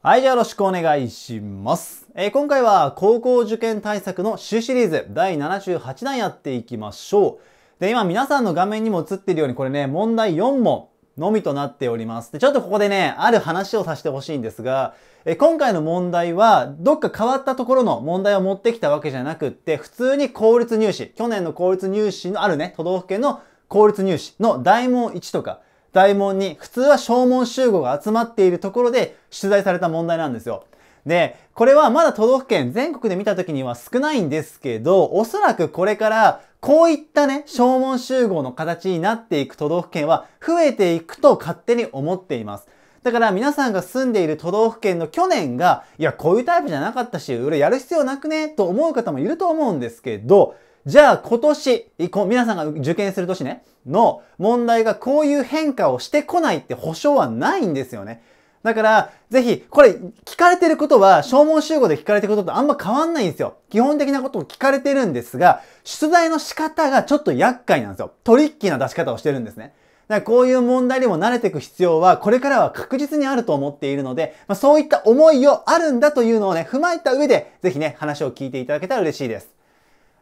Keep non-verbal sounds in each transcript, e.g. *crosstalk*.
はい、じゃあよろしくお願いします。えー、今回は高校受験対策の週シリーズ第78弾やっていきましょう。で、今皆さんの画面にも映ってるようにこれね、問題4問のみとなっております。で、ちょっとここでね、ある話をさせてほしいんですが、え今回の問題は、どっか変わったところの問題を持ってきたわけじゃなくって、普通に公立入試、去年の公立入試のあるね、都道府県の公立入試の大問1とか、大門に普通は消門集合が集まっているところで出題された問題なんですよ。で、これはまだ都道府県全国で見た時には少ないんですけど、おそらくこれからこういったね、消門集合の形になっていく都道府県は増えていくと勝手に思っています。だから皆さんが住んでいる都道府県の去年が、いや、こういうタイプじゃなかったし、俺やる必要なくね、と思う方もいると思うんですけど、じゃあ今年、皆さんが受験する年ね、の問題がこういう変化をしてこないって保証はないんですよね。だから、ぜひ、これ、聞かれてることは、消耗集合で聞かれてることとあんま変わんないんですよ。基本的なことを聞かれてるんですが、出題の仕方がちょっと厄介なんですよ。トリッキーな出し方をしてるんですね。だからこういう問題にも慣れていく必要は、これからは確実にあると思っているので、まあ、そういった思いをあるんだというのをね、踏まえた上で、ぜひね、話を聞いていただけたら嬉しいです。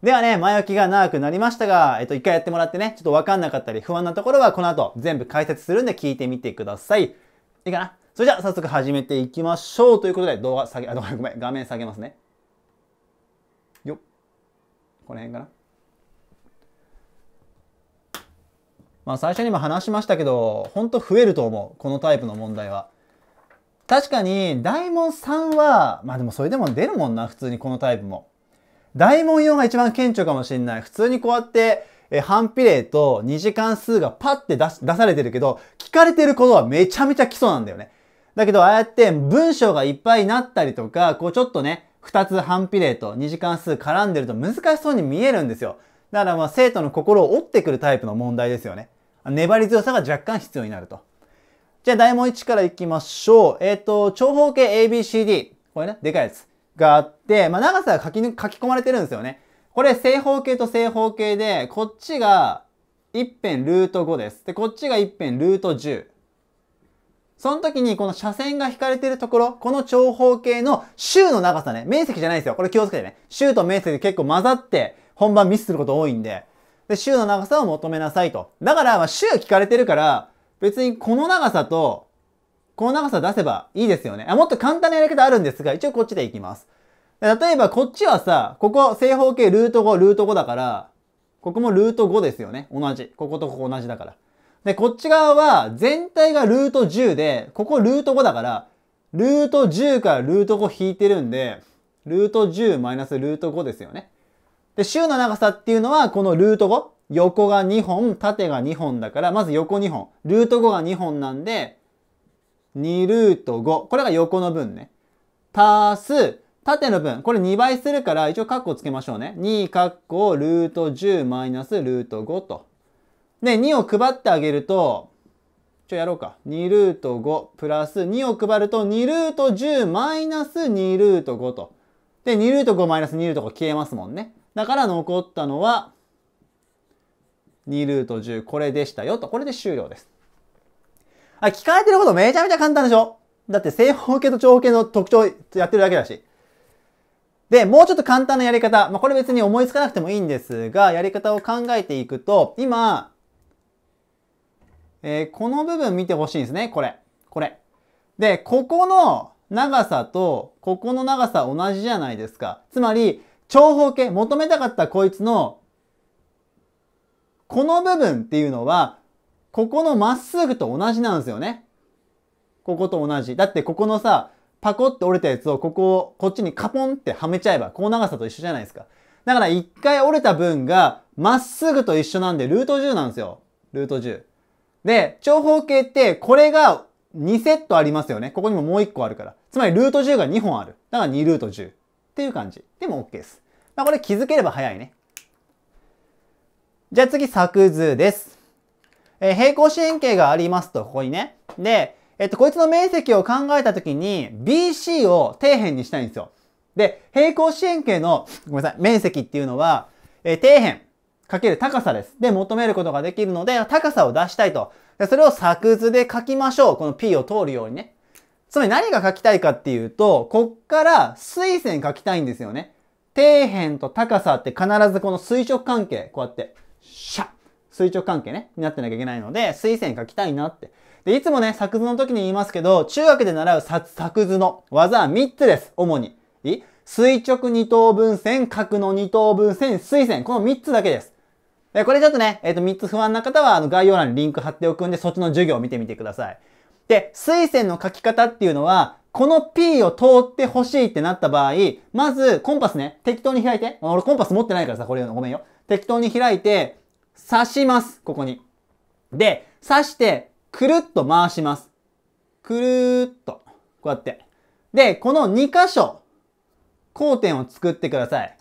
ではね、前置きが長くなりましたが、えっと、一回やってもらってね、ちょっとわかんなかったり不安なところはこの後全部解説するんで聞いてみてください。いいかなそれじゃあ早速始めていきましょうということで動画下げ、あ、ごめん、画面下げますね。よっ。この辺かなまあ最初にも話しましたけど、ほんと増えると思う。このタイプの問題は。確かに、大門さんは、まあでもそれでも出るもんな、普通にこのタイプも。大文様が一番顕著かもしれない。普通にこうやって、え反比例と2次関数がパッて出出されてるけど、聞かれてることはめちゃめちゃ基礎なんだよね。だけど、ああやって文章がいっぱいになったりとか、こうちょっとね、2つ反比例と2次関数絡んでると難しそうに見えるんですよ。だからまあ生徒の心を折ってくるタイプの問題ですよね。粘り強さが若干必要になると。じゃあ、大問1からいきましょう。えっ、ー、と、長方形 ABCD。これね、でかいやつ。があって、まあ、長さが書き書き込まれてるんですよね。これ正方形と正方形で、こっちが一辺ルート5です。で、こっちが一辺ルート10。その時にこの斜線が引かれてるところ、この長方形の周の長さね、面積じゃないですよ。これ気をつけてね。周と面積結構混ざって本番ミスすること多いんで。で、周の長さを求めなさいと。だから、まあ、周聞かれてるから、別にこの長さとこの長さ出せばいいですよね。あもっと簡単なやり方あるんですが、一応こっちでいきます。例えばこっちはさ、ここ正方形ルート5、ルート5だから、ここもルート5ですよね。同じ。こことここ同じだから。で、こっち側は全体がルート10で、ここルート5だから、ルート10からルート5引いてるんで、ルート10マイナスルート5ですよね。で、周の長さっていうのは、このルート 5? 横が2本、縦が2本だから、まず横2本。ルート5が2本なんで、2ルート5。これが横の分ね。足す、縦の分。これ2倍するから、一応カッコつけましょうね。2カッコルート10マイナスルート5と。で、2を配ってあげると、ちょ、やろうか。2ルート5プラス2を配ると、2ルート10マイナス2ルート5と。で、2ルート5マイナス2ルート5消えますもんね。だから残ったのは、2ルート10、これでしたよと。これで終了です。あ、聞かれてることめちゃめちゃ簡単でしょだって正方形と長方形の特徴やってるだけだし。で、もうちょっと簡単なやり方。まあ、これ別に思いつかなくてもいいんですが、やり方を考えていくと、今、えー、この部分見てほしいんですね。これ。これ。で、ここの長さと、ここの長さ同じじゃないですか。つまり、長方形、求めたかったこいつの、この部分っていうのは、ここのまっすぐと同じなんですよね。ここと同じ。だってここのさ、パコって折れたやつをここをこっちにカポンってはめちゃえば、この長さと一緒じゃないですか。だから一回折れた分がまっすぐと一緒なんでルート10なんですよ。ルート10。で、長方形ってこれが2セットありますよね。ここにももう1個あるから。つまりルート10が2本ある。だから2ルート10っていう感じ。でも OK です。まあ、これ気づければ早いね。じゃあ次作図です。えー、平行四辺形がありますと、ここにね。で、えっと、こいつの面積を考えたときに、BC を底辺にしたいんですよ。で、平行四辺形の、ごめんなさい、面積っていうのは、えー、底辺かける高さです。で、求めることができるので、高さを出したいと。で、それを作図で書きましょう。この P を通るようにね。つまり何が書きたいかっていうと、こっから水線書きたいんですよね。底辺と高さって必ずこの垂直関係、こうやって、シャッ垂直関係ね、になってなきゃいけないので、水線書きたいなって。で、いつもね、作図の時に言いますけど、中学で習う作図の技は3つです、主に。い垂直二等分線、角の二等分線、垂線。この3つだけです。で、これちょっとね、えっ、ー、と、3つ不安な方は、あの、概要欄にリンク貼っておくんで、そっちの授業を見てみてください。で、水線の書き方っていうのは、この P を通ってほしいってなった場合、まず、コンパスね、適当に開いて。俺コンパス持ってないからさ、これごめんよ。適当に開いて、刺します。ここに。で、刺して、くるっと回します。くるーっと。こうやって。で、この2箇所、交点を作ってください。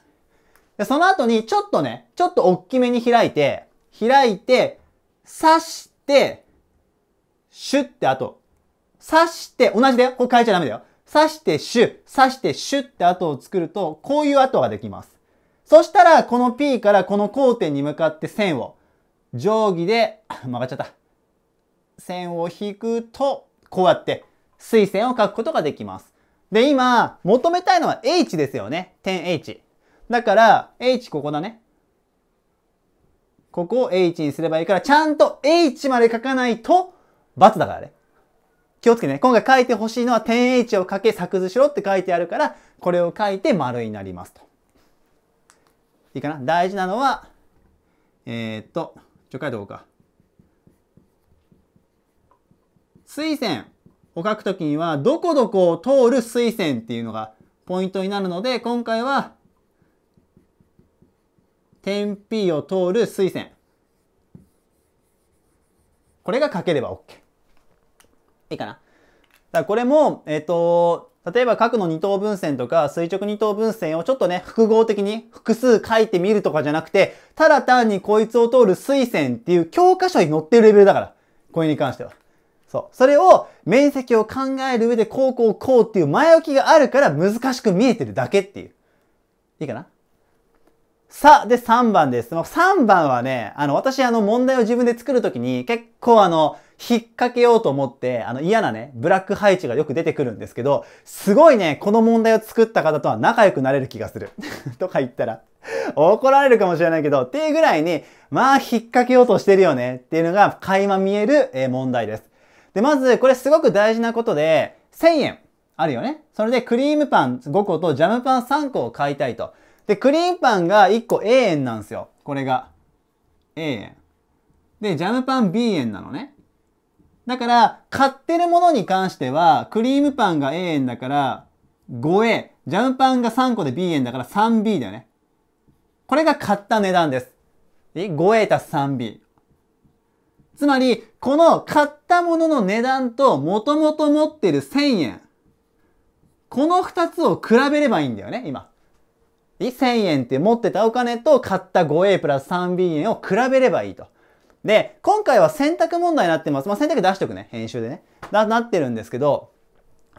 で、その後に、ちょっとね、ちょっと大きめに開いて、開いて、刺して、シュって後、刺して、同じだよ。これ変えちゃダメだよ。刺してシュ、刺してシュって後を作ると、こういう後ができます。そしたら、この P からこの交点に向かって線を、定規で、曲がっちゃった。線を引くと、こうやって、水線を書くことができます。で、今、求めたいのは H ですよね。点 H。だから、H ここだね。ここを H にすればいいから、ちゃんと H まで書かないと、×だからね。気をつけてね。今回書いてほしいのは点 H を書け、作図しろって書いてあるから、これを書いて丸になりますと。いいかな大事なのは、えー、っと、ちょっかいどうか。垂線を書くときには、どこどこを通る垂線っていうのがポイントになるので、今回は、点 P を通る垂線。これが書ければ OK。いいかな。だからこれも、えっ、ー、と、例えば角の二等分線とか垂直二等分線をちょっとね、複合的に複数書いてみるとかじゃなくて、ただ単にこいつを通る水線っていう教科書に載ってるレベルだから。これに関しては。そう。それを面積を考える上でこうこうこうっていう前置きがあるから難しく見えてるだけっていう。いいかなさ、で3番です。3番はね、あの、私あの問題を自分で作るときに結構あの、引っ掛けようと思って、あの嫌なね、ブラック配置がよく出てくるんですけど、すごいね、この問題を作った方とは仲良くなれる気がする。*laughs* とか言ったら、怒られるかもしれないけど、っていうぐらいに、まあ引っ掛けようとしてるよねっていうのが垣間見える、え問題です。で、まず、これすごく大事なことで、1000円あるよね。それでクリームパン5個とジャムパン3個を買いたいと。で、クリームパンが1個 A 円なんですよ。これが。A 円。で、ジャムパン B 円なのね。だから、買ってるものに関しては、クリームパンが A 円だから 5A、ジャムパンが3個で B 円だから 3B だよね。これが買った値段です。え ?5A たす 3B。つまり、この買ったものの値段と元々持ってる1000円。この2つを比べればいいんだよね、今。1000円って持ってたお金と買った 5A プラス 3B 円を比べればいいと。で、今回は選択問題になってます。まあ、選択出しとくね。編集でね。な、なってるんですけど、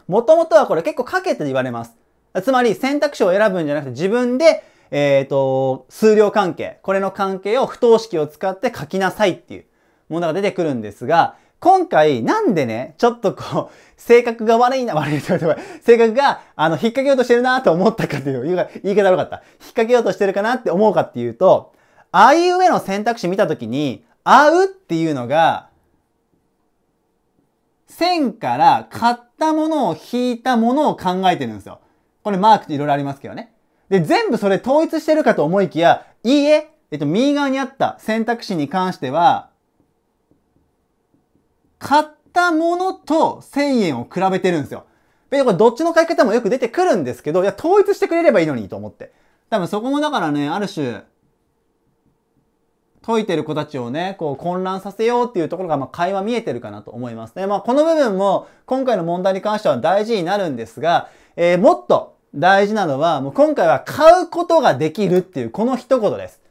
もともとはこれ結構かけて言われます。つまり選択肢を選ぶんじゃなくて自分で、えっ、ー、と、数量関係、これの関係を不等式を使って書きなさいっていうものが出てくるんですが、今回なんでね、ちょっとこう、性格が悪いな、悪いと性格が、あの、引っ掛けようとしてるなと思ったかという、言い方悪かった。引っ掛けようとしてるかなって思うかっていうと、あいうえの選択肢見たときに、会うっていうのが、線から買ったものを引いたものを考えてるんですよ。これマークっていろいろありますけどね。で、全部それ統一してるかと思いきや、いいえ、えっと、右側にあった選択肢に関しては、買ったものと1000円を比べてるんですよ。で、これどっちの買い方もよく出てくるんですけど、いや、統一してくれればいいのにと思って。多分そこもだからね、ある種、解いてる子たちをね、こう混乱させようっていうところが、まあ、会話見えてるかなと思いますね。まあ、この部分も今回の問題に関しては大事になるんですが、えー、もっと大事なのは、もう今回は買うことができるっていう、この一言です。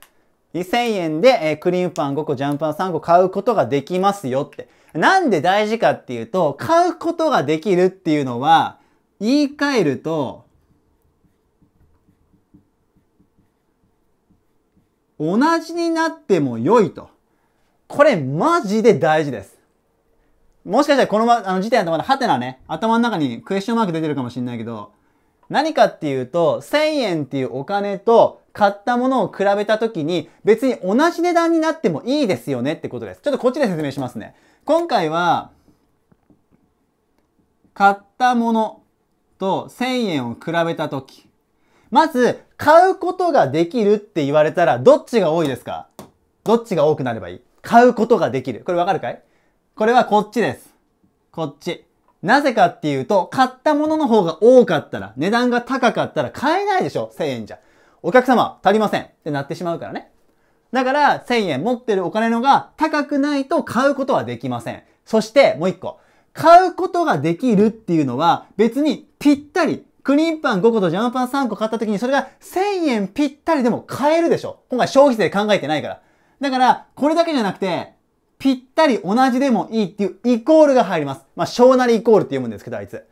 2000円で、えー、クリームパン5個、ジャンパン3個買うことができますよって。なんで大事かっていうと、買うことができるっていうのは、言い換えると、同じになっても良いと。これマジで大事です。もしかしたらこの、ま、あの時点だとまだハテナね、頭の中にクエスチョンマーク出てるかもしれないけど、何かっていうと、1000円っていうお金と買ったものを比べた時に別に同じ値段になってもいいですよねってことです。ちょっとこっちで説明しますね。今回は、買ったものと1000円を比べた時。まず、買うことができるって言われたら、どっちが多いですかどっちが多くなればいい買うことができる。これわかるかいこれはこっちです。こっち。なぜかっていうと、買ったものの方が多かったら、値段が高かったら買えないでしょ ?1000 円じゃ。お客様、足りませんってなってしまうからね。だから、1000円持ってるお金のが高くないと買うことはできません。そして、もう一個。買うことができるっていうのは、別にぴったりクリーンパン5個とジャムパン3個買った時にそれが1000円ぴったりでも買えるでしょ。今回消費税考えてないから。だから、これだけじゃなくて、ぴったり同じでもいいっていうイコールが入ります。まあ、小なりイコールって読むんですけど、あいつ。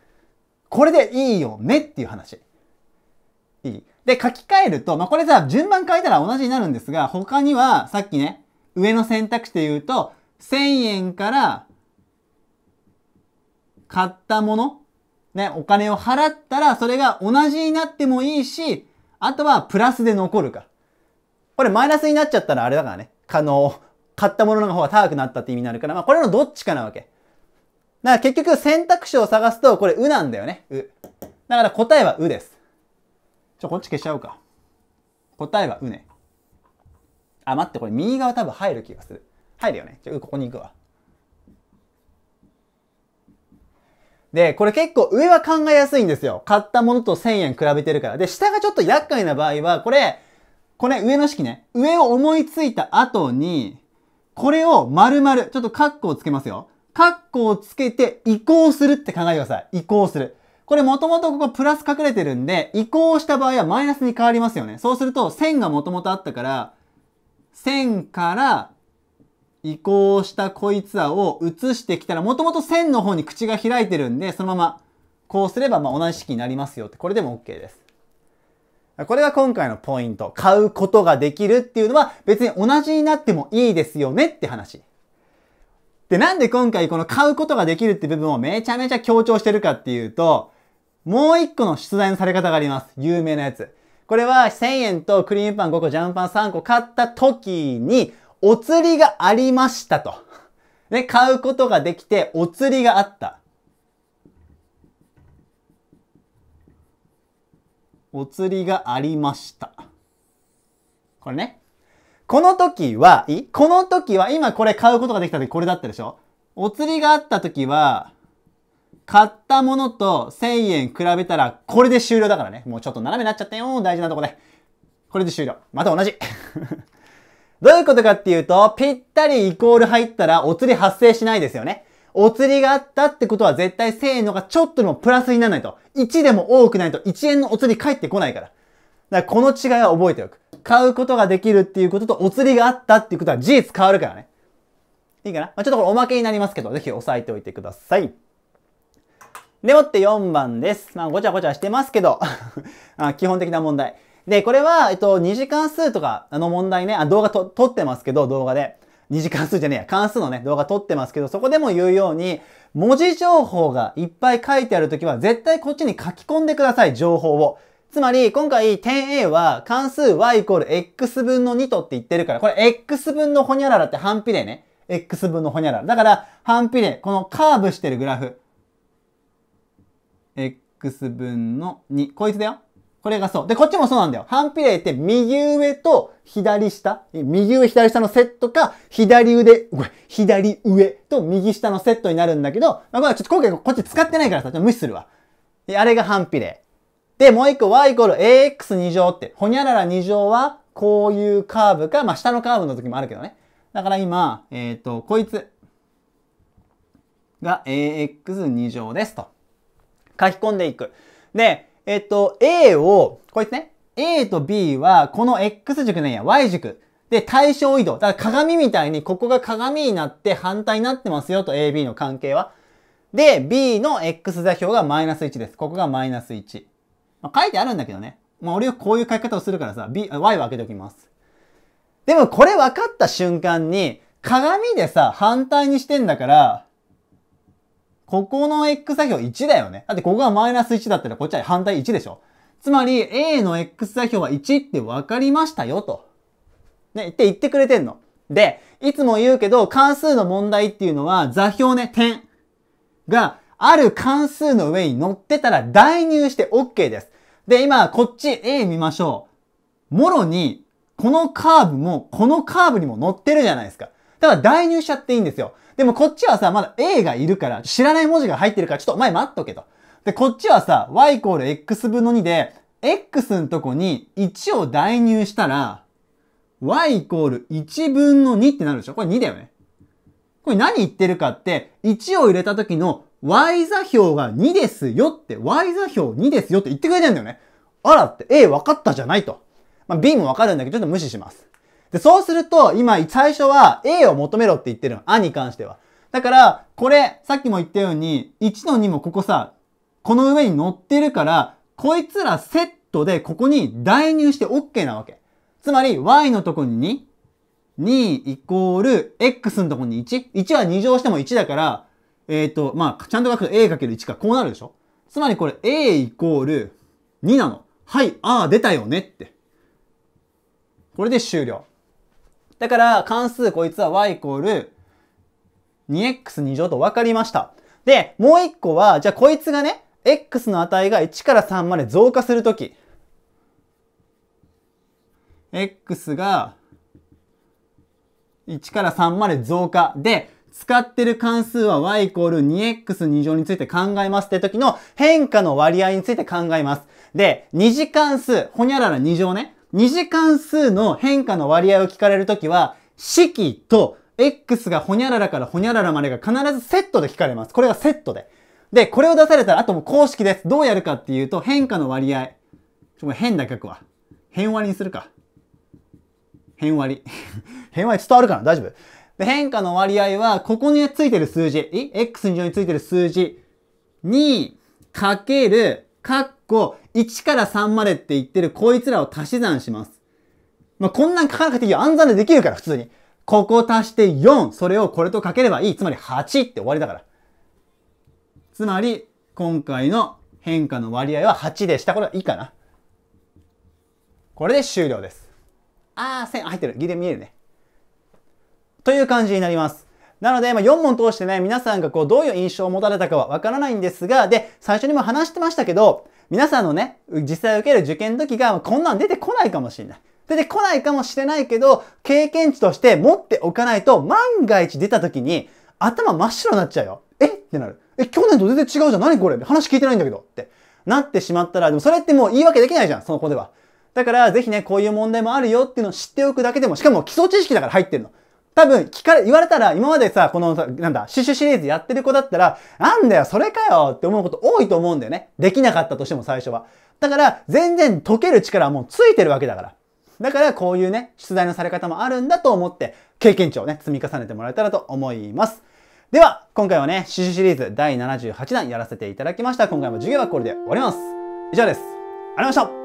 これでいいよねっていう話。いい。で、書き換えると、まあ、これさ、順番変えたら同じになるんですが、他には、さっきね、上の選択肢で言うと、1000円から買ったものね、お金を払ったらそれが同じになってもいいし、あとはプラスで残るか。これマイナスになっちゃったらあれだからね。可能。買ったものの方が高くなったって意味になるから、まあこれのどっちかなわけ。だから結局選択肢を探すとこれうなんだよね。う。だから答えはうです。ちょ、こっち消しちゃおうか。答えはうね。あ、待って、これ右側多分入る気がする。入るよね。じゃう、ここに行くわ。で、これ結構上は考えやすいんですよ。買ったものと1000円比べてるから。で、下がちょっと厄介な場合は、これ、これ上の式ね。上を思いついた後に、これを丸々、ちょっとカッコをつけますよ。カッコをつけて移行するって考えてください。移行する。これもともとここプラス隠れてるんで、移行した場合はマイナスに変わりますよね。そうすると、1000がもともとあったから、1000から移行したこいつらを移してきたら、もともと線の方に口が開いてるんで、そのままこうすればまあ同じ式になりますよって、これでも OK です。これが今回のポイント。買うことができるっていうのは別に同じになってもいいですよねって話。で、なんで今回この買うことができるって部分をめちゃめちゃ強調してるかっていうと、もう一個の出題のされ方があります。有名なやつ。これは1000円とクリームパン5個、ジャムパン3個買った時に、お釣りがありましたと。ね、買うことができて、お釣りがあった。お釣りがありました。これね。この時は、いこの時は、今これ買うことができた時これだったでしょお釣りがあった時は、買ったものと1000円比べたら、これで終了だからね。もうちょっと斜めになっちゃったよ。大事なとこで。これで終了。また同じ。どういうことかっていうと、ぴったりイコール入ったらお釣り発生しないですよね。お釣りがあったってことは絶対せーのがちょっとでもプラスにならないと。1でも多くないと1円のお釣り返ってこないから。だからこの違いは覚えておく。買うことができるっていうこととお釣りがあったっていうことは事実変わるからね。いいかな、まあ、ちょっとこれおまけになりますけど、ぜひ押さえておいてください。でもって4番です。まあごちゃごちゃしてますけど *laughs* あ基本的な問題。で、これは、えっと、2次関数とかの問題ね、あ、動画と撮ってますけど、動画で。2次関数じゃねえや、関数のね、動画撮ってますけど、そこでも言うように、文字情報がいっぱい書いてあるときは、絶対こっちに書き込んでください、情報を。つまり、今回、点 A は関数 y イコール x 分の2とって言ってるから、これ x 分のほにゃららって反比例ね。x 分のほにゃらら。だから、反比例、このカーブしてるグラフ。x 分の2。こいつだよ。これがそう。で、こっちもそうなんだよ。反比例って右上と左下、右上左下のセットか、左腕、左上と右下のセットになるんだけど、まあ、ちょっと今回こっち使ってないからさ、ちょっと無視するわ。あれが反比例。で、もう一個 y イコール ax2 乗って、ほにゃらら2乗はこういうカーブか、まあ下のカーブの時もあるけどね。だから今、えっ、ー、と、こいつが ax2 乗ですと。書き込んでいく。で、えっと、A を、こいつね、A と B は、この X 軸なんや、Y 軸。で、対象移動。だから鏡みたいに、ここが鏡になって反対になってますよと AB の関係は。で、B の X 座標がマイナス1です。ここがマイナス1。まあ、書いてあるんだけどね。まあ、俺はこういう書き方をするからさ、B、Y を開けておきます。でもこれ分かった瞬間に、鏡でさ、反対にしてんだから、ここの x 座標1だよね。だってここがマイナス1だったらこっちは反対1でしょ。つまり A の x 座標は1って分かりましたよと。ね、って言ってくれてんの。で、いつも言うけど関数の問題っていうのは座標ね、点がある関数の上に乗ってたら代入して OK です。で、今こっち A 見ましょう。もろにこのカーブもこのカーブにも乗ってるじゃないですか。だから代入しちゃっていいんですよ。でもこっちはさ、まだ A がいるから、知らない文字が入ってるから、ちょっとお前待っとけと。で、こっちはさ、y イコール x 分の2で、x のとこに1を代入したら、y イコール1分の2ってなるでしょこれ2だよね。これ何言ってるかって、1を入れた時の y 座標が2ですよって、y 座標2ですよって言ってくれてんだよね。あらって A 分かったじゃないと。まあ、B も分かるんだけど、ちょっと無視します。で、そうすると、今、最初は A を求めろって言ってるの。あに関しては。だから、これ、さっきも言ったように、1の2もここさ、この上に乗ってるから、こいつらセットでここに代入して OK なわけ。つまり、y のとこに2、2イコール x のとこに 1?1 1は2乗しても1だから、えっ、ー、と、まあ、ちゃんと書くと a かける1か、こうなるでしょつまりこれ a イコール2なの。はい、ああ、出たよねって。これで終了。だから関数こいつは y イコール 2x2 乗と分かりました。で、もう一個は、じゃあこいつがね、x の値が1から3まで増加するとき、x が1から3まで増加で、使ってる関数は y イコール 2x2 乗について考えますって時の変化の割合について考えます。で、二次関数、ほにゃらら2乗ね。二次関数の変化の割合を聞かれるときは、式と x がほにゃららからほにゃららまでが必ずセットで聞かれます。これがセットで。で、これを出されたら、あともう公式です。どうやるかっていうと、変化の割合。ちょ、変なけ書くわ。変割にするか。変割。*laughs* 変割伝わるかな大丈夫で、変化の割合は、ここについてる数字。え ?x に上についてる数字。2、かける、かっこ、1から3までって言ってるこいつらを足し算します。まあ、こんなん書かなくていいよ。暗算でできるから、普通に。ここ足して4。それをこれとかければいい。つまり8って終わりだから。つまり、今回の変化の割合は8でした。これはいいかな。これで終了です。あー、線入ってる。ギリ見えるね。という感じになります。なので、まあ、4問通してね、皆さんがこう、どういう印象を持たれたかはわからないんですが、で、最初にも話してましたけど、皆さんのね、実際受ける受験の時がこんなん出てこないかもしれない。出てこないかもしれないけど、経験値として持っておかないと、万が一出た時に、頭真っ白になっちゃうよ。えってなる。え、去年と全然違うじゃん。何これ話聞いてないんだけど。って。なってしまったら、でもそれってもう言い訳できないじゃん、その子では。だから、ぜひね、こういう問題もあるよっていうのを知っておくだけでも、しかも基礎知識だから入ってるの。多分、聞かれ、言われたら、今までさ、この、なんだ、シュシュシリーズやってる子だったら、なんだよ、それかよって思うこと多いと思うんだよね。できなかったとしても最初は。だから、全然解ける力はもうついてるわけだから。だから、こういうね、出題のされ方もあるんだと思って、経験値をね、積み重ねてもらえたらと思います。では、今回はね、シュシュシリーズ第78弾やらせていただきました。今回も授業はこれで終わります。以上です。ありがとうございました。